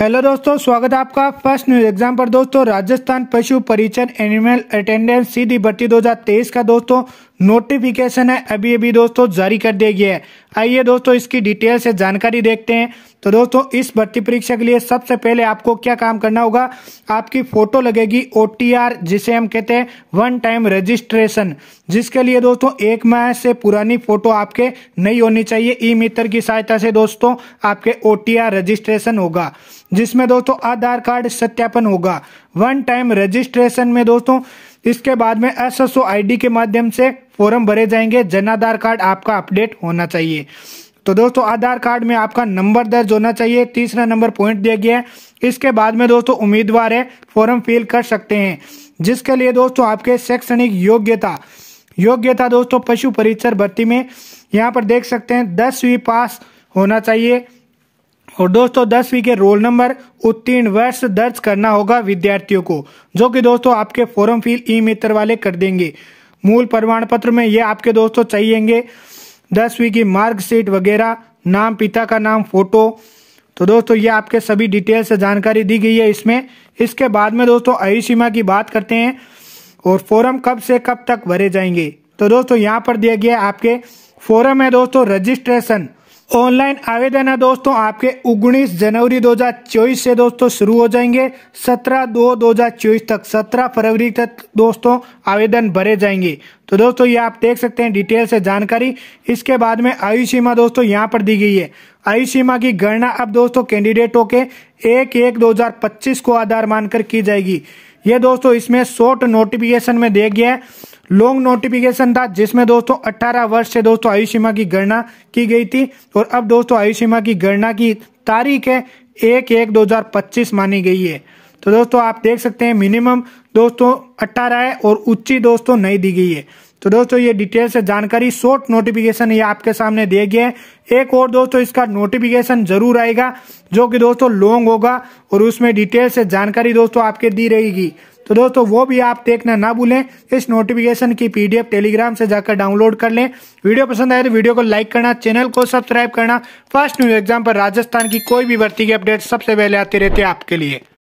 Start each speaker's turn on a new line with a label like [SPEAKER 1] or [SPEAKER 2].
[SPEAKER 1] hello दोस्तों स्वागत है आपका फर्स्ट न्यूज एग्जाम पर दोस्तों राजस्थान पशु परिचन एनिमल अटेंडेंस सीधी भर्ती 2023 का दोस्तों नोटिफिकेशन है अभी अभी दोस्तों जारी कर दिया गया है आइए दोस्तों इसकी डिटेल से जानकारी देखते हैं तो दोस्तों इस भर्ती परीक्षा के लिए सबसे पहले आपको क्या काम करना होगा आपकी फोटो लगेगी ओ जिसे हम कहते हैं वन टाइम रजिस्ट्रेशन जिसके लिए दोस्तों एक माह से पुरानी फोटो आपके नहीं होनी चाहिए ई मित्र की सहायता से दोस्तों आपके ओ रजिस्ट्रेशन होगा जिसमें दोस्तों आधार कार्ड सत्यापन होगा वन टाइम रजिस्ट्रेशन में दोस्तों इसके बाद में एस एस के माध्यम से फॉर्म भरे जाएंगे जन आधार कार्ड आपका अपडेट होना चाहिए तो दोस्तों आधार कार्ड में आपका नंबर दर्ज होना चाहिए तीसरा नंबर पॉइंट दिया गया है इसके बाद में दोस्तों उम्मीदवार है फॉर्म फिल कर सकते हैं जिसके लिए दोस्तों आपके शैक्षणिक योग्यता योग्यता दोस्तों पशु परिचर भर्ती में यहाँ पर देख सकते हैं दसवीं पास होना चाहिए और दोस्तों दसवीं के रोल नंबर उत्तीर्ण वर्ष दर्ज करना होगा विद्यार्थियों को जो कि दोस्तों आपके फॉरम फिल ई मित्र वाले कर देंगे मूल प्रमाण पत्र में ये आपके दोस्तों चाहिएंगे दसवीं की मार्कशीट वगैरह नाम पिता का नाम फोटो तो दोस्तों ये आपके सभी डिटेल से जानकारी दी गई है इसमें इसके बाद में दोस्तों आयु सीमा की बात करते हैं और फॉरम कब से कब तक भरे जाएंगे तो दोस्तों यहाँ पर दिया गया आपके फॉरम है दोस्तों रजिस्ट्रेशन ऑनलाइन आवेदन है दोस्तों आपके 19 जनवरी 2024 से दोस्तों शुरू हो जाएंगे 17 दो 2024 तक 17 फरवरी तक दोस्तों आवेदन भरे जाएंगे तो दोस्तों ये आप देख सकते हैं डिटेल से जानकारी इसके बाद में आयु सीमा दोस्तों यहाँ पर दी गई है आयु सीमा की गणना अब दोस्तों कैंडिडेटों के एक एक दो को आधार मानकर की जाएगी ये दोस्तों इसमें शॉर्ट नोटिफिकेशन में दे गया है लॉन्ग नोटिफिकेशन था जिसमें दोस्तों 18 वर्ष से दोस्तों आयु सीमा की गणना की गई थी और अब दोस्तों आयु सीमा की गणना की तारीख है एक एक पच्चीस मानी गई है तो दोस्तों आप देख सकते हैं मिनिमम दोस्तों अट्ठारह है और उच्ची दोस्तों नहीं दी गई है तो दोस्तों ये डिटेल से जानकारी शॉर्ट नोटिफिकेशन ये आपके सामने दे गया है एक और दोस्तों इसका नोटिफिकेशन जरूर आएगा जो कि दोस्तों लॉन्ग होगा और उसमें डिटेल से जानकारी दोस्तों आपके दी रहेगी तो दोस्तों वो भी आप देखना ना भूलें इस नोटिफिकेशन की पीडीएफ टेलीग्राम से जाकर डाउनलोड कर लें वीडियो पसंद आए तो वीडियो को लाइक करना चैनल को सब्सक्राइब करना फर्स्ट न्यूज एग्जाम पर राजस्थान की कोई भी भर्ती की अपडेट सबसे पहले आती रहती है आपके लिए